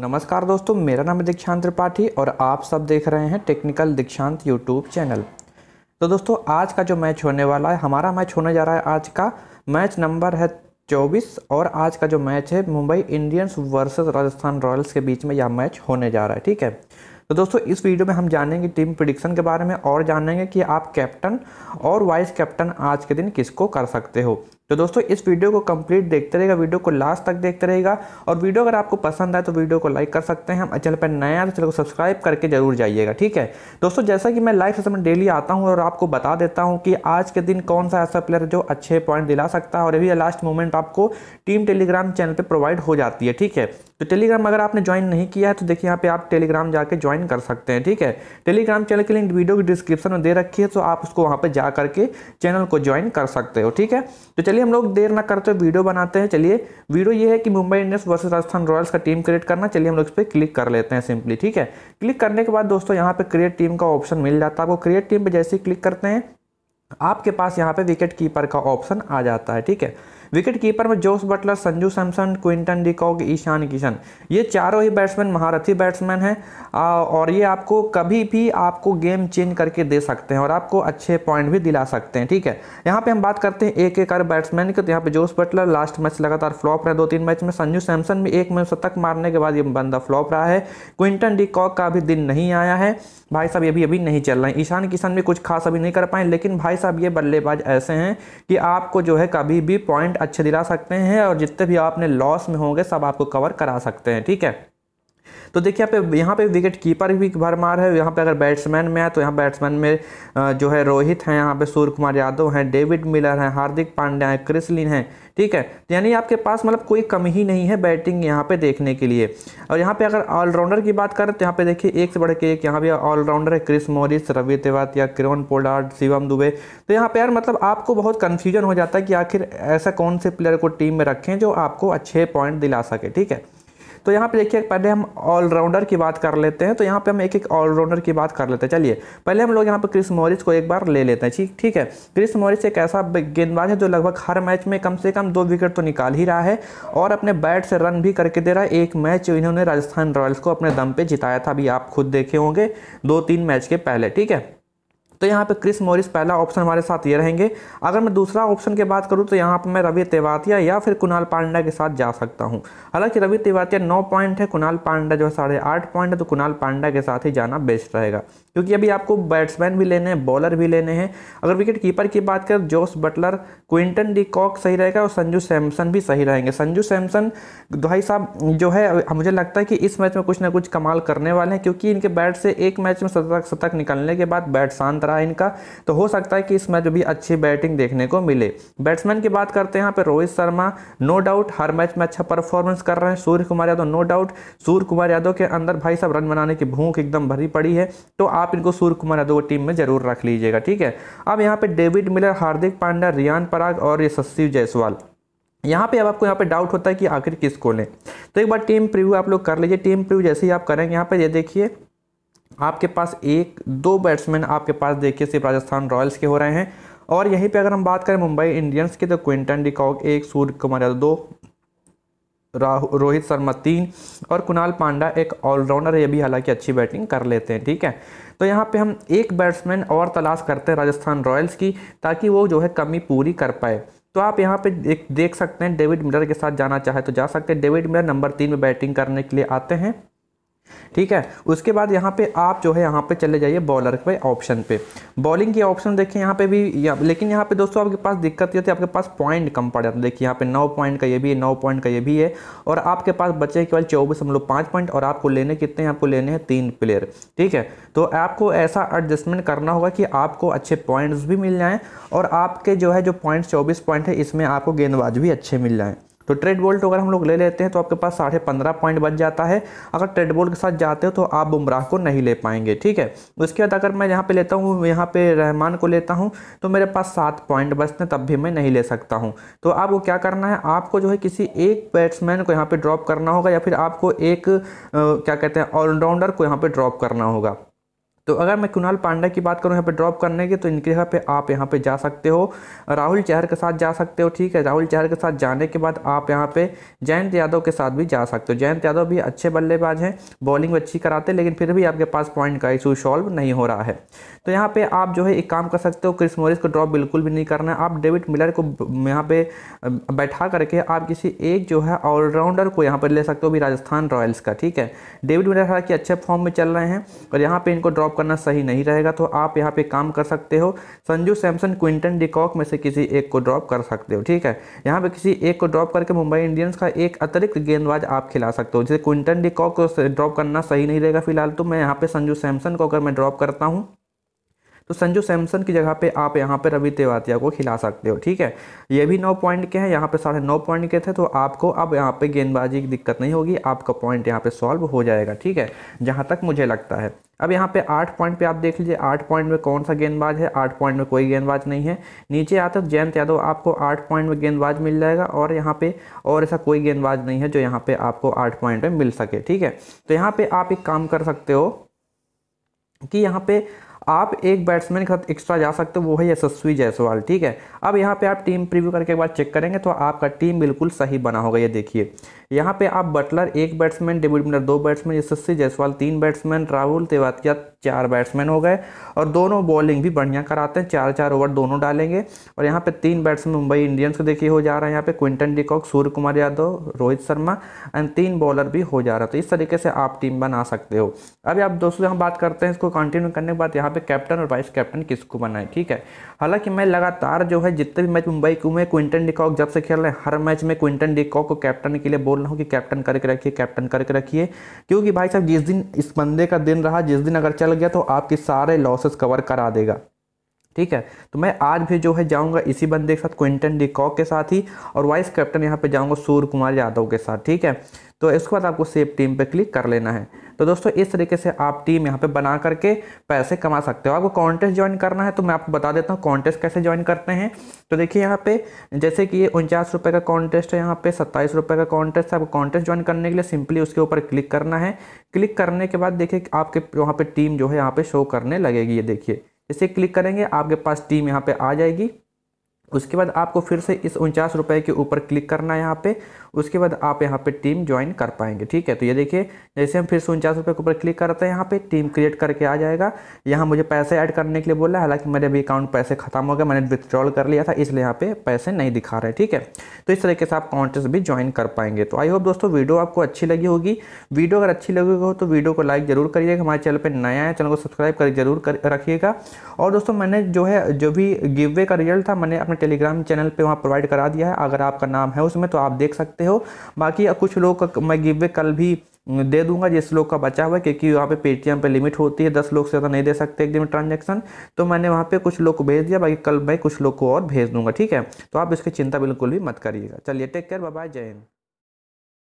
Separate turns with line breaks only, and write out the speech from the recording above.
नमस्कार दोस्तों मेरा नाम है दीक्षांत त्रिपाठी और आप सब देख रहे हैं टेक्निकल दीक्षांत यूट्यूब चैनल तो दोस्तों आज का जो मैच होने वाला है हमारा मैच होने जा रहा है आज का मैच नंबर है चौबीस और आज का जो मैच है Mumbai Indians versus Rajasthan Royals के बीच में यह मैच होने जा रहा है ठीक है तो दोस्तों इस वीडियो में हम जानेंगे टीम प्रिडिक्शन के बारे में और जानेंगे कि आप कैप्टन और वाइस कैप्टन आज के दिन किसको कर सकते हो तो दोस्तों इस वीडियो को कंप्लीट देखते रहेगा वीडियो को लास्ट तक देखते रहेगा और वीडियो अगर आपको पसंद आए तो वीडियो को लाइक कर सकते हैं हम चैनल पर नया आए तो चैनल को सब्सक्राइब करके जरूर जाइएगा ठीक है दोस्तों जैसा कि मैं लाइव सेशन डेली आता हूँ और आपको बता देता हूँ कि आज के दिन कौन सा ऐसा प्लेयर जो अच्छे पॉइंट दिला सकता है और अभी लास्ट मोमेंट आपको टीम टेलीग्राम चैनल पर प्रोवाइड हो जाती है ठीक है तो टेलीग्राम अगर आपने ज्वाइन नहीं किया है तो देखिए यहाँ पे आप टेलीग्राम जाकर ज्वाइन कर सकते हैं ठीक है टेलीग्राम चैनल के लिंक वीडियो की डिस्क्रिप्शन में दे रखी है तो आप उसको वहाँ पर जा करके चैनल को ज्वाइन कर सकते हो ठीक है तो चलिए हम लोग देर ना करते हुए वीडियो बनाते हैं चलिए वीडियो ये है कि Mumbai Indians versus Rajasthan Royals का टीम क्रिएट करना चलिए हम लोग इस पर क्लिक कर लेते हैं सिंपली ठीक है क्लिक करने के बाद दोस्तों यहाँ पे क्रिएट टीम का ऑप्शन मिल जाता है आपको क्रिएट टीम पर जैसे ही क्लिक करते हैं आपके पास यहाँ पे विकेट कीपर का ऑप्शन आ जाता है ठीक है विकेट कीपर में Jos Buttler Sanju Samson Quinton de Kock Ishan Kishan ये चारों ही बैट्समैन महारथी बैट्समैन हैं और ये आपको कभी भी आपको गेम चेंज करके दे सकते हैं और आपको अच्छे पॉइंट भी दिला सकते हैं ठीक है यहाँ पे हम बात करते हैं एक एक कर बैट्समैन की तो यहाँ पे जोस बटलर लास्ट मैच लगातार फ्लॉप रहे दो तीन मैच में संजू सैमसन भी एक मैच शतक मारने के बाद ये बंदा फ्लॉप रहा है क्विंटन डिकॉक का भी दिन नहीं आया है भाई साहब ये भी अभी नहीं चल रहे ईशान किशन भी कुछ खास अभी नहीं कर पाए लेकिन भाई साहब ये बल्लेबाज ऐसे हैं कि आपको जो है कभी भी पॉइंट अच्छे दिला सकते हैं और जितने भी आपने लॉस में होंगे सब आपको कवर करा सकते हैं ठीक है तो देखिए यहाँ पे यहाँ पे विकेट कीपर भी भरमार है यहाँ पे अगर बैट्समैन में है तो यहाँ बैट्समैन में जो है रोहित हैं यहाँ पे सूर्य कुमार यादव हैं डेविड मिलर हैं हार्दिक पांड्या हैं क्रिसलिन हैं ठीक है तो यानी आपके पास मतलब कोई कमी ही नहीं है बैटिंग यहाँ पे देखने के लिए और यहाँ पे अगर ऑलराउंडर की बात करें तो यहाँ पे देखिए एक से बढ़ के एक यहाँ भी ऑलराउंडर है Chris Morris Ravi Tewatia Kieron Pollard Shivam Dube तो यहाँ पे यार मतलब आपको बहुत कन्फ्यूजन हो जाता है कि आखिर ऐसा कौन से प्लेयर को टीम में रखें जो आपको अच्छे पॉइंट दिला सके ठीक है तो यहाँ पे देखिए पहले हम ऑलराउंडर की बात कर लेते हैं तो यहाँ पे हम एक एक ऑलराउंडर की बात कर लेते हैं चलिए पहले हम लोग यहाँ पे क्रिस मॉरिस को एक बार ले लेते हैं ठीक ठीक है क्रिस मॉरिस एक ऐसा गेंदबाज है जो लगभग हर मैच में कम से कम दो विकेट तो निकाल ही रहा है और अपने बैट से रन भी करके दे रहा है एक मैच इन्होंने राजस्थान रॉयल्स को अपने दम पर जिताया था अभी आप खुद देखे होंगे दो तीन मैच के पहले ठीक है तो यहाँ पे क्रिस मोरिस पहला ऑप्शन हमारे साथ ये रहेंगे अगर मैं दूसरा ऑप्शन की बात करूँ तो यहाँ पर मैं रवि तेवातिया या फिर कुणाल पांडा के साथ जा सकता हूँ हालांकि रवि तेवातिया नौ पॉइंट है कुणाल पांडा जो है साढ़े आठ पॉइंट है तो कुणाल पांडा के साथ ही जाना बेस्ट रहेगा क्योंकि अभी आपको बैट्समैन भी लेने हैं बॉलर भी लेने हैं अगर विकेट कीपर की बात करें Jos Buttler Quinton de Kock सही रहेगा और संजू सैमसन भी सही रहेंगे संजू सैमसन भाई साहब जो है मुझे लगता है कि इस मैच में कुछ ना कुछ कमाल करने वाले हैं क्योंकि इनके बैट से एक मैच में शतक शतक निकलने के बाद बैट शांत रहा इनका तो हो सकता है कि इस मैच में भी अच्छी बैटिंग देखने को मिले बैट्समैन की बात करते हैं यहाँ पर रोहित शर्मा नो डाउट हर मैच में अच्छा परफॉर्मेंस कर रहे हैं Suryakumar Yadav no doubt Suryakumar Yadav के अंदर भाई साहब रन बनाने की भूख एकदम भरी पड़ी है तो आप इनको सूर्य कुमार यादव की टीम में जरूर रख लीजिएगा ठीक है अब यहाँ पे डेविड मिलर हार्दिक पांड्या रियान पराग और यशस्वी सस्सीव जायसवाल यहाँ पे अब आपको यहाँ पे डाउट होता है कि आखिर किसको लें तो एक बार टीम प्रिव्यू आप लोग कर लीजिए टीम प्रिव्यू जैसे ही आप करेंगे यहाँ पे ये देखिए आपके पास एक दो बैट्समैन आपके पास देखिए सिर्फ राजस्थान रॉयल्स के हो रहे हैं और यहीं पे अगर हम बात करें मुंबई इंडियंस की तो क्विंटन डिकॉक एक सूर्य कुमार यादव दो राहु रोहित शर्मा तीन और कुणाल पांडा एक ऑलराउंडर ये भी हालांकि अच्छी बैटिंग कर लेते हैं ठीक है तो यहाँ पे हम एक बैट्समैन और तलाश करते हैं राजस्थान रॉयल्स की ताकि वो जो है कमी पूरी कर पाए तो आप यहाँ पे देख सकते हैं डेविड मिलर के साथ जाना चाहे तो जा सकते हैं डेविड मिलर नंबर तीन में बैटिंग करने के लिए आते हैं ठीक है उसके बाद यहाँ पे आप जो है यहाँ पे चले जाइए बॉलर के ऑप्शन पे बॉलिंग की ऑप्शन देखिए यहाँ पे भी या, लेकिन यहाँ पे दोस्तों आपके पास दिक्कत ये थी आपके पास पॉइंट कम पड़ जाता देखिए यहाँ पे नौ पॉइंट का ये भी है नौ पॉइंट का ये भी है और आपके पास बचे केवल चौबीस हम लोग पाँच पॉइंट और आपको लेने कितने आपको लेने हैं तीन प्लेयर ठीक है तो आपको ऐसा एडजस्टमेंट करना होगा कि आपको अच्छे पॉइंट्स भी मिल जाएँ और आपके जो है जो पॉइंट्स चौबीस पॉइंट है इसमें आपको गेंदबाज भी अच्छे मिल जाएँ तो ट्रेड बोल्ट अगर हम लोग ले लेते हैं तो आपके पास साढ़े पंद्रह पॉइंट बच जाता है अगर ट्रेड बोल्ट के साथ जाते हो तो आप बुमराह को नहीं ले पाएंगे ठीक है उसके बाद अगर मैं यहाँ पे लेता हूँ यहाँ पे रहमान को लेता हूँ तो मेरे पास सात पॉइंट बचते तब भी मैं नहीं ले सकता हूँ तो आपको क्या करना है आपको जो है किसी एक बैट्समैन को यहाँ पर ड्रॉप करना होगा या फिर आपको एक आ, क्या कहते हैं ऑलराउंडर को यहाँ पर ड्रॉप करना होगा तो अगर मैं कुणाल पांडे की बात करूँ यहाँ पे ड्रॉप करने की तो इनके यहाँ पे आप यहाँ पे जा सकते हो राहुल चहर के साथ जा सकते हो ठीक है राहुल चहर के साथ जाने के बाद आप यहाँ पे जयंत यादव के साथ भी जा सकते हो जयंत यादव भी अच्छे बल्लेबाज हैं बॉलिंग अच्छी कराते लेकिन फिर भी आपके पास पॉइंट का इशू सॉल्व नहीं हो रहा है तो यहाँ पर आप जो है एक काम कर सकते हो क्रिस मोरिस को ड्रॉप बिल्कुल भी नहीं करना है आप डेविड मिलर को यहाँ पे बैठा करके आप किसी एक जो है ऑलराउंडर को यहाँ पर ले सकते हो भी राजस्थान रॉयल्स का ठीक है डेविड मिलर हालांकि अच्छे फॉर्म में चल रहे हैं और यहाँ पर इनको ड्रॉप ड्रॉप करना सही नहीं रहेगा तो आप यहाँ पे काम कर सकते हो संजू सैमसन क्विंटन डिकॉक में से किसी एक को ड्रॉप कर सकते हो ठीक है यहाँ पे किसी एक को ड्रॉप करके मुंबई इंडियंस का एक अतिरिक्त गेंदबाज आप खिला सकते हो जैसे क्विंटन डिकॉक को ड्रॉप करना सही नहीं रहेगा फिलहाल तो मैं यहाँ पे संजू सैमसन को अगर मैं ड्रॉप करता हूँ तो संजू सैमसन की जगह पे आप यहाँ पे रवि तेवातिया को खिला सकते हो ठीक है ये भी नौ पॉइंट के हैं यहाँ पे साढ़े नौ पॉइंट के थे तो आपको अब यहाँ पे गेंदबाजी की दिक्कत नहीं होगी आपका पॉइंट यहाँ पे सॉल्व हो जाएगा ठीक है जहाँ तक मुझे लगता है अब यहाँ पे आठ पॉइंट पे आप देख लीजिए आठ पॉइंट में कौन सा गेंदबाज है आठ पॉइंट में कोई गेंदबाज नहीं है नीचे आते तो जयंत यादव आपको आठ पॉइंट में गेंदबाज मिल जाएगा और यहाँ पे और ऐसा कोई गेंदबाज नहीं है जो यहाँ पे आपको आठ पॉइंट में मिल सके ठीक है तो यहाँ पे आप एक काम कर सकते हो कि यहाँ पे आप एक बैट्समैन के साथ एक्स्ट्रा जा सकते हो वो है यशस्वी जायसवाल ठीक है अब यहाँ पे आप टीम प्रीव्यू करके एक बार चेक करेंगे तो आपका टीम बिल्कुल सही बना होगा ये देखिए यहाँ पे आप बटलर एक बैट्समैन डेविड मिलर दो बैट्समैन यशस्वी जायसवाल तीन बैट्समैन राहुल तेवातिया चार बैट्समैन हो गए और दोनों बॉलिंग भी बढ़िया कराते हैं चार चार ओवर दोनों डालेंगे और यहाँ पे तीन बैट्समैन मुंबई इंडियंस को देखिए हो जा रहा है यहाँ पे Quinton de Kock Suryakumar Yadav Rohit Sharma and तीन बॉलर भी हो जा रहा है तो इस तरीके से आप टीम बना सकते हो अभी आप दोस्तों हम बात करते हैं इसको कंटिन्यू करने के बाद यहाँ पे कैप्टन और वाइस कैप्टन किसको बना है ठीक है हालांकि मैं लगातार जो है जितने भी मैच मुंबई को मैं क्विंटन डिकॉक जब से खेल रहे हैं हर मैच में क्विंटन डिकॉक को कैप्टन के लिए बोल रहा हूँ कि कैप्टन करके रखिए कैप्टन करके रखिए क्योंकि भाई साहब जिस दिन इस बंदे का दिन रहा जिस दिन अगर चल गया तो आपके सारे लॉसेस कवर करा देगा ठीक है तो मैं आज भी जो है जाऊंगा इसी बंदे के साथ क्विंटन डी कॉक के साथ ही और वाइस कैप्टन यहाँ पे जाऊंगा सूर्य कुमार यादव के साथ ठीक है तो इसके बाद आपको सेफ टीम पे क्लिक कर लेना है तो दोस्तों इस तरीके से आप टीम यहाँ पे बना करके पैसे कमा सकते हो आपको कॉन्टेस्ट ज्वाइन करना है तो मैं आपको बता देता हूँ कॉन्टेस्ट कैसे ज्वाइन करते हैं तो देखिए यहाँ पे जैसे कि ये उनचास रुपये का कॉन्टेस्ट है यहाँ पे सत्ताईस रुपये का कॉन्टेस्ट है आपको कॉन्टेस्ट ज्वाइन करने के लिए सिंपली उसके ऊपर क्लिक करना है क्लिक करने के बाद देखिए आपके वहाँ पर टीम जो है यहाँ पर शो करने लगेगी ये देखिए इसे क्लिक करेंगे आपके पास टीम यहाँ पे आ जाएगी उसके बाद आपको फिर से इस उनचास रुपये के ऊपर क्लिक करना है यहाँ पे उसके बाद आप यहाँ पे टीम ज्वाइन कर पाएंगे ठीक है तो ये देखिए जैसे हम फिर से उनचास रुपये के ऊपर क्लिक करते हैं यहाँ पे टीम क्रिएट करके आ जाएगा यहाँ मुझे पैसे ऐड करने के लिए बोला हालांकि मेरे अभी अकाउंट पैसे खत्म हो गए मैंने विथड्रॉल कर लिया था इसलिए यहाँ पे पैसे नहीं दिखा रहे ठीक है तो इस तरीके से आप कॉन्टेस्ट भी ज्वाइन कर पाएंगे तो आई होप दोस्तों वीडियो आपको अच्छी लगी होगी वीडियो अगर अच्छी लगी हो तो वीडियो को लाइक जरूर करिएगा हमारे चैनल पर नया है चैनल को सब्सक्राइब कर जरूर रखिएगा और दोस्तों मैंने जो है जो भी गिव का रिजल्ट था मैंने अपने टेलीग्राम चैनल पे वहाँ प्रोवाइड करा दिया है अगर आपका नाम है उसमें तो आप देख सकते हो बाकी कुछ लोग का मैं गिव वे कल भी दे दूंगा जिस लोग का बचा हुआ है क्योंकि वहाँ पे पेटीएम पे लिमिट होती है दस लोग से ज़्यादा नहीं दे सकते एक दिन में ट्रांजेक्शन तो मैंने वहाँ पे कुछ लोग को भेज दिया बाकी कल मैं कुछ लोग को और भेज दूंगा ठीक है तो आप इसकी चिंता बिल्कुल भी मत करिएगा चलिए टेक केयर बाय जय हिंद